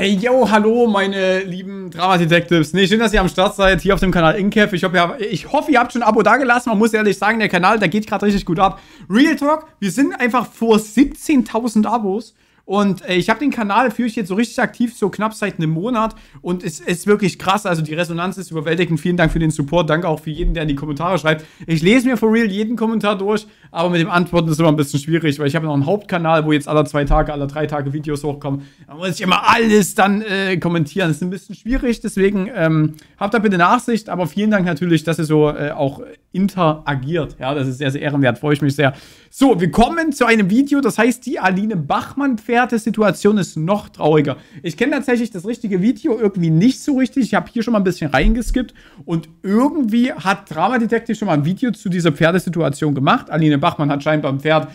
Hey, yo, hallo, meine lieben Drama-Detectives. Nee, schön, dass ihr am Start seid, hier auf dem Kanal Incaf. Ich, ich, hoffe, ihr habt schon ein Abo dagelassen. Man muss ehrlich sagen, der Kanal, der geht gerade richtig gut ab. Real Talk, wir sind einfach vor 17.000 Abos. Und äh, ich habe den Kanal, führe ich jetzt so richtig aktiv, so knapp seit einem Monat. Und es ist wirklich krass. Also die Resonanz ist überwältigend. Vielen Dank für den Support. Danke auch für jeden, der in die Kommentare schreibt. Ich lese mir for real jeden Kommentar durch, aber mit dem Antworten ist immer ein bisschen schwierig, weil ich habe noch einen Hauptkanal, wo jetzt alle zwei Tage, alle drei Tage Videos hochkommen. Da muss ich immer alles dann äh, kommentieren. Das ist ein bisschen schwierig, deswegen ähm, habt da bitte Nachsicht. Aber vielen Dank natürlich, dass ihr so äh, auch interagiert. Ja, das ist sehr, sehr ehrenwert. Freue ich mich sehr. So, wir kommen zu einem Video, das heißt die Aline Bachmann-Pferd verzerrte Situation ist noch trauriger. Ich kenne tatsächlich das richtige Video irgendwie nicht so richtig. Ich habe hier schon mal ein bisschen reingeskippt und irgendwie hat Drama Detective schon mal ein Video zu dieser Pferdesituation gemacht. Aline Bachmann hat scheinbar ein Pferd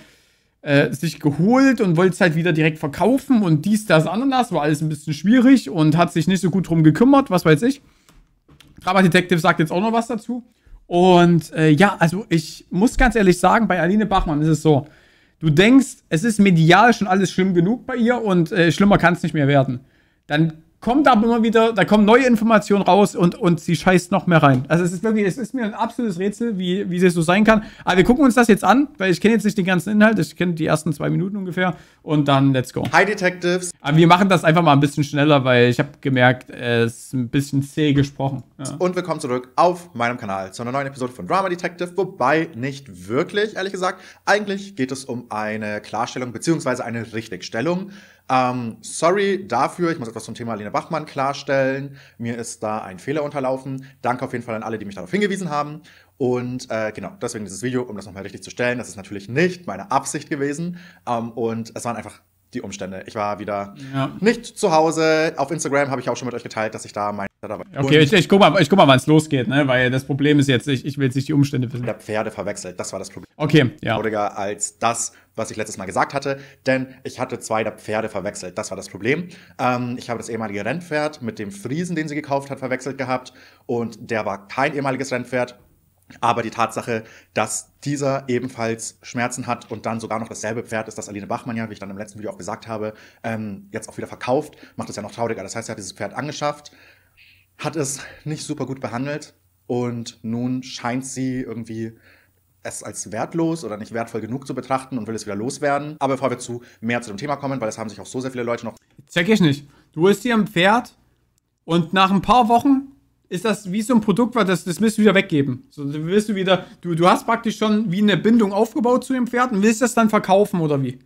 äh, sich geholt und wollte es halt wieder direkt verkaufen und dies, das, anderes. War alles ein bisschen schwierig und hat sich nicht so gut drum gekümmert, was weiß ich. Drama Detective sagt jetzt auch noch was dazu. Und äh, ja, also ich muss ganz ehrlich sagen, bei Aline Bachmann ist es so, du denkst, es ist medial schon alles schlimm genug bei ihr und äh, schlimmer kann es nicht mehr werden, dann kommt aber immer wieder, da kommen neue Informationen raus und, und sie scheißt noch mehr rein. Also es ist wirklich, es ist mir ein absolutes Rätsel, wie, wie es so sein kann. Aber wir gucken uns das jetzt an, weil ich kenne jetzt nicht den ganzen Inhalt, ich kenne die ersten zwei Minuten ungefähr und dann let's go. Hi Detectives. Aber wir machen das einfach mal ein bisschen schneller, weil ich habe gemerkt, es ist ein bisschen zäh gesprochen. Ja. Und willkommen zurück auf meinem Kanal zu einer neuen Episode von Drama Detective, wobei nicht wirklich, ehrlich gesagt. Eigentlich geht es um eine Klarstellung bzw. eine Richtigstellung. Ähm, sorry dafür, ich muss etwas zum Thema Lena Bachmann klarstellen. Mir ist da ein Fehler unterlaufen. Danke auf jeden Fall an alle, die mich darauf hingewiesen haben. Und äh, genau, deswegen dieses Video, um das nochmal richtig zu stellen. Das ist natürlich nicht meine Absicht gewesen. Ähm, und es waren einfach die Umstände. Ich war wieder ja. nicht zu Hause. Auf Instagram habe ich auch schon mit euch geteilt, dass ich da mein Okay, ich, ich, guck mal, ich guck mal, wann es losgeht, ne? Weil das Problem ist jetzt, ich, ich will jetzt nicht die Umstände wissen. Der Pferde verwechselt, das war das Problem. Okay, ja. Trauriger als das, was ich letztes Mal gesagt hatte, denn ich hatte zwei der Pferde verwechselt. Das war das Problem. Ähm, ich habe das ehemalige Rennpferd mit dem Friesen, den sie gekauft hat, verwechselt gehabt. Und der war kein ehemaliges Rennpferd, aber die Tatsache, dass dieser ebenfalls Schmerzen hat und dann sogar noch dasselbe Pferd ist, das Aline Bachmann ja, wie ich dann im letzten Video auch gesagt habe, ähm, jetzt auch wieder verkauft, macht es ja noch trauriger. Das heißt, sie hat dieses Pferd angeschafft, hat es nicht super gut behandelt und nun scheint sie irgendwie es als wertlos oder nicht wertvoll genug zu betrachten und will es wieder loswerden. Aber bevor wir zu mehr zu dem Thema kommen, weil das haben sich auch so sehr viele Leute noch. Zeig ich nicht. Du holst dir ein Pferd und nach ein paar Wochen ist das wie so ein Produkt, das, das willst du wieder weggeben. So, willst du wieder, du, du hast praktisch schon wie eine Bindung aufgebaut zu dem Pferd und willst das dann verkaufen oder wie?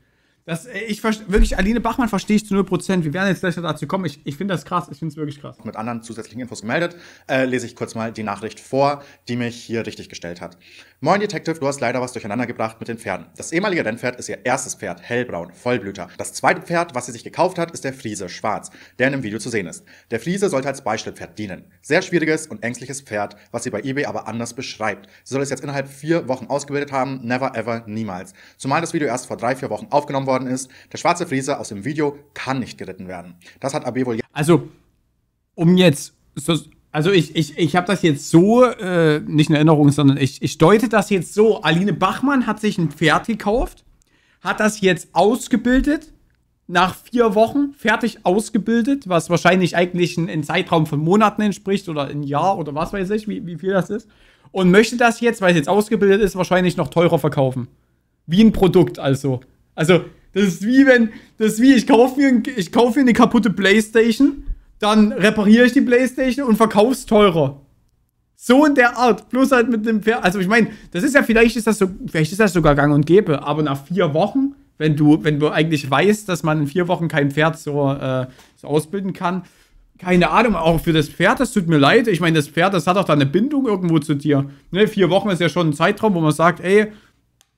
Das, äh, ich wirklich, Aline Bachmann verstehe ich zu 0%. Wir werden jetzt gleich dazu kommen. Ich, ich finde das krass. Ich finde es wirklich krass. Mit anderen zusätzlichen Infos gemeldet, äh, lese ich kurz mal die Nachricht vor, die mich hier richtig gestellt hat. Moin Detective, du hast leider was durcheinander gebracht mit den Pferden. Das ehemalige Rennpferd ist ihr erstes Pferd, hellbraun, Vollblüter. Das zweite Pferd, was sie sich gekauft hat, ist der Friese, schwarz, der in dem Video zu sehen ist. Der Friese sollte als Beispielpferd dienen. Sehr schwieriges und ängstliches Pferd, was sie bei eBay aber anders beschreibt. Sie soll es jetzt innerhalb vier Wochen ausgebildet haben. Never ever, niemals. Zumal das Video erst vor drei, vier Wochen aufgenommen wurde worden ist, der schwarze Friese aus dem Video kann nicht geritten werden. Das hat AB wohl. Also, um jetzt. Also ich, ich, ich habe das jetzt so, äh, nicht in Erinnerung, sondern ich, ich deute das jetzt so. Aline Bachmann hat sich ein Pferd gekauft, hat das jetzt ausgebildet, nach vier Wochen fertig ausgebildet, was wahrscheinlich eigentlich ein, ein Zeitraum von Monaten entspricht oder ein Jahr oder was weiß ich, wie, wie viel das ist. Und möchte das jetzt, weil es jetzt ausgebildet ist, wahrscheinlich noch teurer verkaufen. Wie ein Produkt also. Also das ist wie wenn, das ist wie, ich kaufe mir, ich kauf mir eine kaputte Playstation, dann repariere ich die Playstation und verkaufe es teurer. So in der Art. Plus halt mit dem Pferd. Also ich meine, das ist ja, vielleicht ist das so, vielleicht ist das sogar gang und gäbe, aber nach vier Wochen, wenn du, wenn du eigentlich weißt, dass man in vier Wochen kein Pferd so, äh, so ausbilden kann, keine Ahnung, auch für das Pferd, das tut mir leid. Ich meine, das Pferd, das hat auch da eine Bindung irgendwo zu dir. Ne, vier Wochen ist ja schon ein Zeitraum, wo man sagt, ey,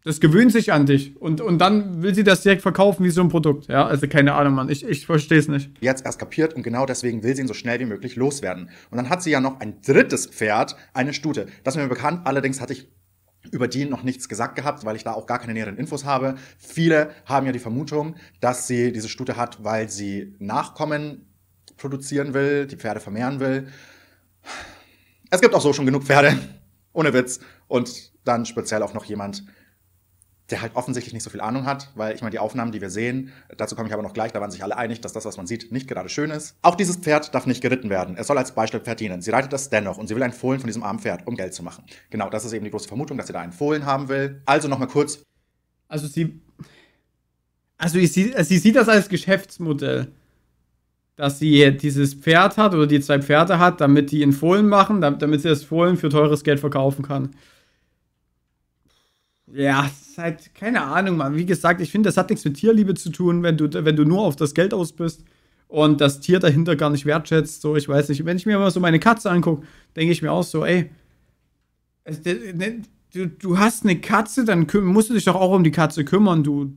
das gewöhnt sich an dich. Und, und dann will sie das direkt verkaufen wie so ein Produkt. Ja, also keine Ahnung, Mann. Ich, ich verstehe es nicht. Die hat erst kapiert und genau deswegen will sie ihn so schnell wie möglich loswerden. Und dann hat sie ja noch ein drittes Pferd, eine Stute. Das ist mir bekannt. Allerdings hatte ich über die noch nichts gesagt gehabt, weil ich da auch gar keine näheren Infos habe. Viele haben ja die Vermutung, dass sie diese Stute hat, weil sie Nachkommen produzieren will, die Pferde vermehren will. Es gibt auch so schon genug Pferde. Ohne Witz. Und dann speziell auch noch jemand, der halt offensichtlich nicht so viel Ahnung hat, weil ich meine, die Aufnahmen, die wir sehen, dazu komme ich aber noch gleich, da waren sich alle einig, dass das, was man sieht, nicht gerade schön ist. Auch dieses Pferd darf nicht geritten werden. Es soll als Beispielpferd dienen. Sie reitet das dennoch und sie will ein Fohlen von diesem armen Pferd, um Geld zu machen. Genau, das ist eben die große Vermutung, dass sie da einen Fohlen haben will. Also nochmal kurz. Also sie. Also sie, also sie sieht das als Geschäftsmodell. Dass sie dieses Pferd hat oder die zwei Pferde hat, damit die ihn Fohlen machen, damit sie das Fohlen für teures Geld verkaufen kann. Ja, es halt keine Ahnung, Mann. Wie gesagt, ich finde, das hat nichts mit Tierliebe zu tun, wenn du, wenn du nur auf das Geld aus bist und das Tier dahinter gar nicht wertschätzt. So, ich weiß nicht. Wenn ich mir mal so meine Katze angucke, denke ich mir auch so, ey, ne, du, du hast eine Katze, dann musst du dich doch auch um die Katze kümmern. Du,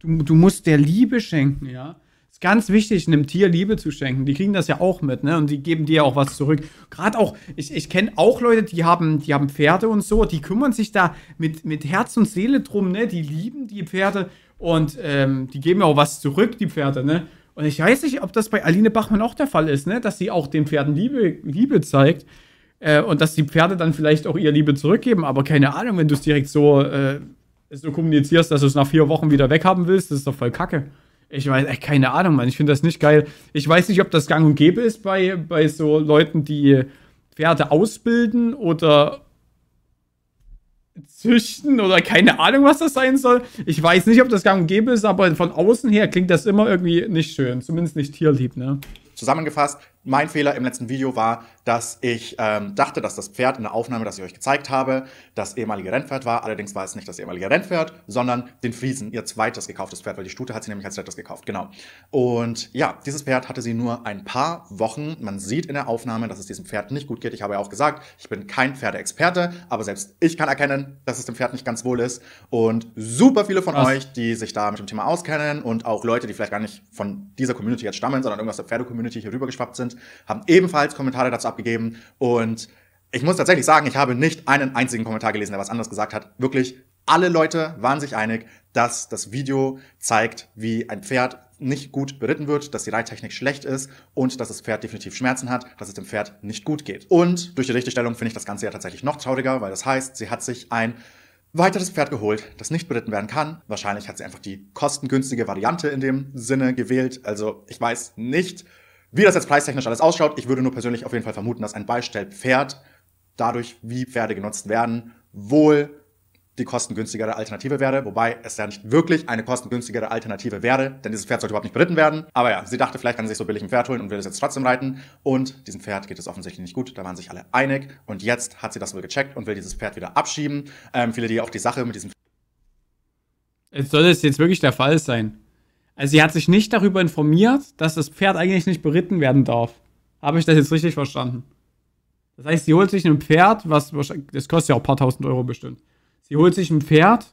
du, du musst der Liebe schenken, ja ganz wichtig, einem Tier Liebe zu schenken. Die kriegen das ja auch mit, ne? Und die geben dir ja auch was zurück. Gerade auch, ich, ich kenne auch Leute, die haben, die haben Pferde und so, die kümmern sich da mit, mit Herz und Seele drum, ne? Die lieben die Pferde und ähm, die geben ja auch was zurück, die Pferde, ne? Und ich weiß nicht, ob das bei Aline Bachmann auch der Fall ist, ne? Dass sie auch den Pferden Liebe, Liebe zeigt. Äh, und dass die Pferde dann vielleicht auch ihr Liebe zurückgeben, aber keine Ahnung, wenn du es direkt so, äh, so kommunizierst, dass du es nach vier Wochen wieder weghaben willst, das ist doch voll Kacke. Ich weiß, ey, keine Ahnung, Mann. Ich finde das nicht geil. Ich weiß nicht, ob das gang und gäbe ist bei, bei so Leuten, die Pferde ausbilden oder züchten oder keine Ahnung, was das sein soll. Ich weiß nicht, ob das gang und gäbe ist, aber von außen her klingt das immer irgendwie nicht schön. Zumindest nicht tierlieb, ne? Zusammengefasst, mein Fehler im letzten Video war, dass ich ähm, dachte, dass das Pferd in der Aufnahme, das ich euch gezeigt habe, das ehemalige Rennpferd war. Allerdings war es nicht das ehemalige Rennpferd, sondern den Friesen, ihr zweites gekauftes Pferd, weil die Stute hat sie nämlich als zweites gekauft, genau. Und ja, dieses Pferd hatte sie nur ein paar Wochen. Man sieht in der Aufnahme, dass es diesem Pferd nicht gut geht. Ich habe ja auch gesagt, ich bin kein Pferdeexperte, aber selbst ich kann erkennen, dass es dem Pferd nicht ganz wohl ist. Und super viele von Was? euch, die sich da mit dem Thema auskennen und auch Leute, die vielleicht gar nicht von dieser Community jetzt stammen, sondern irgendwas der Pferde-Community hier rübergeschwappt sind, sind, haben ebenfalls Kommentare dazu abgegeben. Und ich muss tatsächlich sagen, ich habe nicht einen einzigen Kommentar gelesen, der was anderes gesagt hat. Wirklich, alle Leute waren sich einig, dass das Video zeigt, wie ein Pferd nicht gut beritten wird, dass die Reittechnik schlecht ist und dass das Pferd definitiv Schmerzen hat, dass es dem Pferd nicht gut geht. Und durch die Richtigstellung finde ich das Ganze ja tatsächlich noch trauriger, weil das heißt, sie hat sich ein weiteres Pferd geholt, das nicht beritten werden kann. Wahrscheinlich hat sie einfach die kostengünstige Variante in dem Sinne gewählt. Also ich weiß nicht, wie das jetzt preistechnisch alles ausschaut, ich würde nur persönlich auf jeden Fall vermuten, dass ein Beistellpferd dadurch, wie Pferde genutzt werden, wohl die kostengünstigere Alternative wäre, wobei es ja nicht wirklich eine kostengünstigere Alternative wäre, denn dieses Pferd sollte überhaupt nicht beritten werden. Aber ja, sie dachte, vielleicht kann sie sich so billig ein Pferd holen und will es jetzt trotzdem reiten. Und diesem Pferd geht es offensichtlich nicht gut, da waren sich alle einig. Und jetzt hat sie das wohl gecheckt und will dieses Pferd wieder abschieben. Ähm, viele, die auch die Sache mit diesem Soll es jetzt wirklich der Fall sein? Also sie hat sich nicht darüber informiert, dass das Pferd eigentlich nicht beritten werden darf. Habe ich das jetzt richtig verstanden? Das heißt, sie holt sich ein Pferd, was das kostet ja auch ein paar tausend Euro bestimmt. Sie holt sich ein Pferd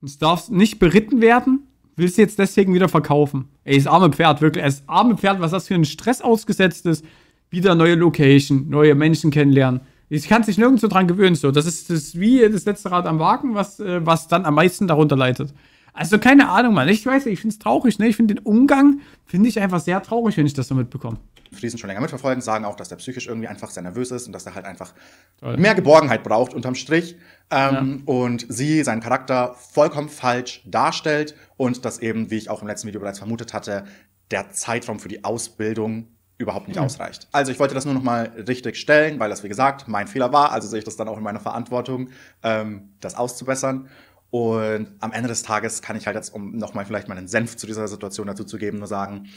und es darf nicht beritten werden, will sie jetzt deswegen wieder verkaufen. Ey, das arme Pferd, wirklich, das arme Pferd, was das für ein Stress ausgesetzt ist. Wieder neue Location, neue Menschen kennenlernen. Ich kann sich nirgendwo dran gewöhnen, so. Das ist, das wie das letzte Rad am Wagen, was, äh, was dann am meisten darunter leitet. Also keine Ahnung, Mann. Ich weiß ich finde es traurig, ne? Ich finde den Umgang, finde ich einfach sehr traurig, wenn ich das so mitbekomme. Friesen schon länger mitverfolgen, sagen auch, dass er psychisch irgendwie einfach sehr nervös ist und dass er halt einfach Toll. mehr Geborgenheit braucht unterm Strich. Ähm, ja. Und sie seinen Charakter vollkommen falsch darstellt und dass eben, wie ich auch im letzten Video bereits vermutet hatte, der Zeitraum für die Ausbildung überhaupt nicht mhm. ausreicht. Also ich wollte das nur nochmal richtig stellen, weil das, wie gesagt, mein Fehler war. Also sehe ich das dann auch in meiner Verantwortung, ähm, das auszubessern. Und am Ende des Tages kann ich halt jetzt, um nochmal vielleicht meinen Senf zu dieser Situation dazu zu geben, nur sagen,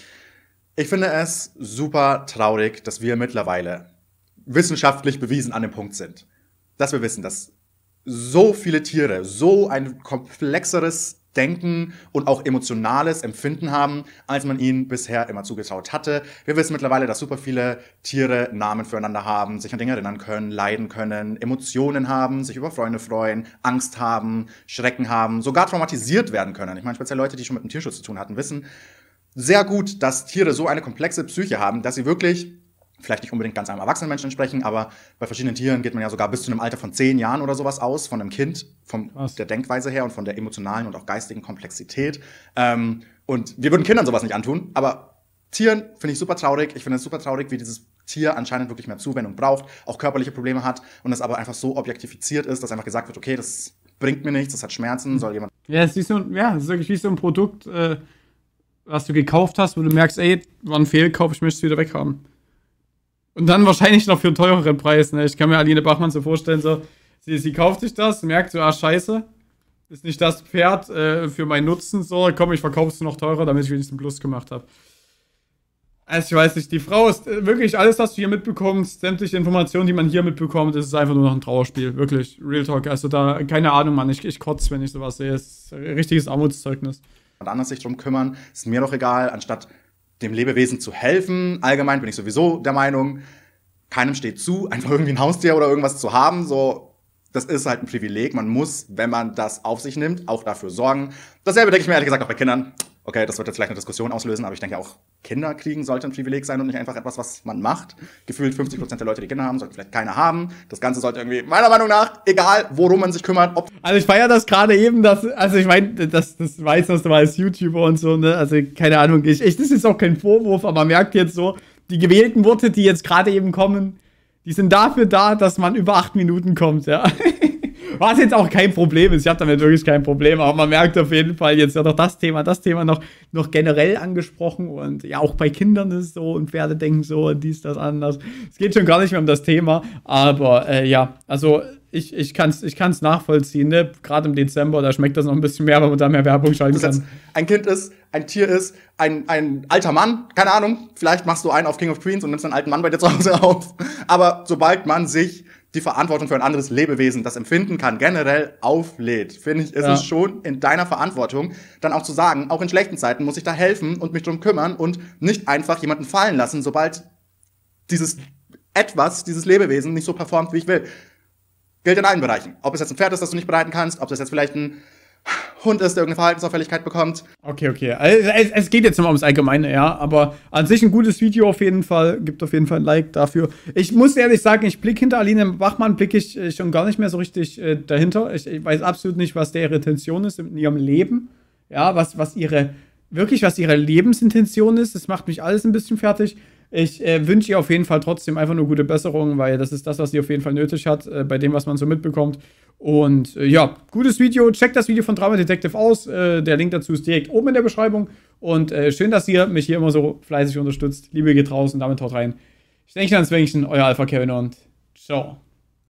ich finde es super traurig, dass wir mittlerweile wissenschaftlich bewiesen an dem Punkt sind, dass wir wissen, dass so viele Tiere so ein komplexeres Denken und auch emotionales Empfinden haben, als man ihnen bisher immer zugetraut hatte. Wir wissen mittlerweile, dass super viele Tiere Namen füreinander haben, sich an Dinge erinnern können, leiden können, Emotionen haben, sich über Freunde freuen, Angst haben, Schrecken haben, sogar traumatisiert werden können. Ich meine, speziell Leute, die schon mit dem Tierschutz zu tun hatten, wissen sehr gut, dass Tiere so eine komplexe Psyche haben, dass sie wirklich vielleicht nicht unbedingt ganz einem erwachsenen Menschen entsprechen, aber bei verschiedenen Tieren geht man ja sogar bis zu einem Alter von zehn Jahren oder sowas aus, von einem Kind, von Was? der Denkweise her und von der emotionalen und auch geistigen Komplexität. Ähm, und wir würden Kindern sowas nicht antun, aber Tieren finde ich super traurig. Ich finde es super traurig, wie dieses Tier anscheinend wirklich mehr Zuwendung braucht, auch körperliche Probleme hat und das aber einfach so objektifiziert ist, dass einfach gesagt wird, okay, das bringt mir nichts, das hat Schmerzen, soll jemand. Ja, es ist, so ja, es ist wirklich wie so ein Produkt, äh, was du gekauft hast, wo du merkst, ey, war ein Fehlkauf, ich möchte es wieder weghaben. Und dann wahrscheinlich noch für einen teureren Preis. Ne? Ich kann mir Aline Bachmann so vorstellen, so, sie, sie kauft sich das, merkt so, ah, scheiße, ist nicht das Pferd äh, für meinen Nutzen, so, komm, ich verkaufe es noch teurer, damit ich wenigstens einen Plus gemacht habe. Also ich weiß nicht, die Frau ist äh, wirklich alles, was du hier mitbekommst, sämtliche Informationen, die man hier mitbekommt, ist einfach nur noch ein Trauerspiel. Wirklich, Real Talk. Also da, keine Ahnung, Mann, ich, ich kotze, wenn ich sowas sehe. Es ist ein richtiges Armutszeugnis. An anders sich drum kümmern, ist mir doch egal, anstatt dem Lebewesen zu helfen. Allgemein bin ich sowieso der Meinung, keinem steht zu, einfach irgendwie ein Haustier oder irgendwas zu haben. So, das ist halt ein Privileg. Man muss, wenn man das auf sich nimmt, auch dafür sorgen. Dasselbe denke ich mir ehrlich gesagt auch bei Kindern okay, das wird jetzt vielleicht eine Diskussion auslösen, aber ich denke auch, Kinder kriegen sollte ein Privileg sein und nicht einfach etwas, was man macht. Gefühlt 50 Prozent der Leute, die Kinder haben, sollten vielleicht keine haben. Das Ganze sollte irgendwie, meiner Meinung nach, egal, worum man sich kümmert, ob. Also ich feiere das gerade eben, dass, also ich meine, das, das weiß, dass du mal als YouTuber und so, ne? Also keine Ahnung, ich, ich, das ist auch kein Vorwurf, aber man merkt jetzt so, die gewählten Worte, die jetzt gerade eben kommen, die sind dafür da, dass man über acht Minuten kommt, ja. Was jetzt auch kein Problem ist. Ich habe damit wirklich kein Problem. Aber man merkt auf jeden Fall, jetzt wird auch das Thema, das Thema noch, noch generell angesprochen. Und ja, auch bei Kindern ist es so und Pferde denken so und dies, das, anders. Es geht schon gar nicht mehr um das Thema. Aber äh, ja, also ich, ich kann es ich kann's nachvollziehen, ne? Gerade im Dezember, da schmeckt das noch ein bisschen mehr, weil man da mehr Werbung schalten kann. Ein Kind ist, ein Tier ist, ein, ein alter Mann, keine Ahnung, vielleicht machst du einen auf King of Queens und nimmst einen alten Mann bei dir zu Hause auf. Aber sobald man sich die Verantwortung für ein anderes Lebewesen, das empfinden kann, generell auflädt, finde ich, ist ja. es schon in deiner Verantwortung, dann auch zu sagen, auch in schlechten Zeiten muss ich da helfen und mich drum kümmern und nicht einfach jemanden fallen lassen, sobald dieses etwas, dieses Lebewesen nicht so performt, wie ich will. Gilt in allen Bereichen. Ob es jetzt ein Pferd ist, das du nicht bereiten kannst, ob es jetzt vielleicht ein Hund ist, irgendeine Verhaltensauffälligkeit bekommt. Okay, okay. Also, es, es, geht jetzt immer ums Allgemeine, ja. Aber an sich ein gutes Video auf jeden Fall. Gibt auf jeden Fall ein Like dafür. Ich muss ehrlich sagen, ich blicke hinter Aline Bachmann, blicke ich äh, schon gar nicht mehr so richtig äh, dahinter. Ich, ich, weiß absolut nicht, was der ihre Intention ist in ihrem Leben. Ja, was, was ihre, wirklich, was ihre Lebensintention ist. Das macht mich alles ein bisschen fertig. Ich äh, wünsche ihr auf jeden Fall trotzdem einfach nur gute Besserungen, weil das ist das, was sie auf jeden Fall nötig hat, äh, bei dem, was man so mitbekommt. Und äh, ja, gutes Video. Checkt das Video von Drama Detective aus. Äh, der Link dazu ist direkt oben in der Beschreibung. Und äh, schön, dass ihr mich hier immer so fleißig unterstützt. Liebe geht raus und damit haut rein. Ich denke ans Wänkchen, euer Alpha Kevin und ciao.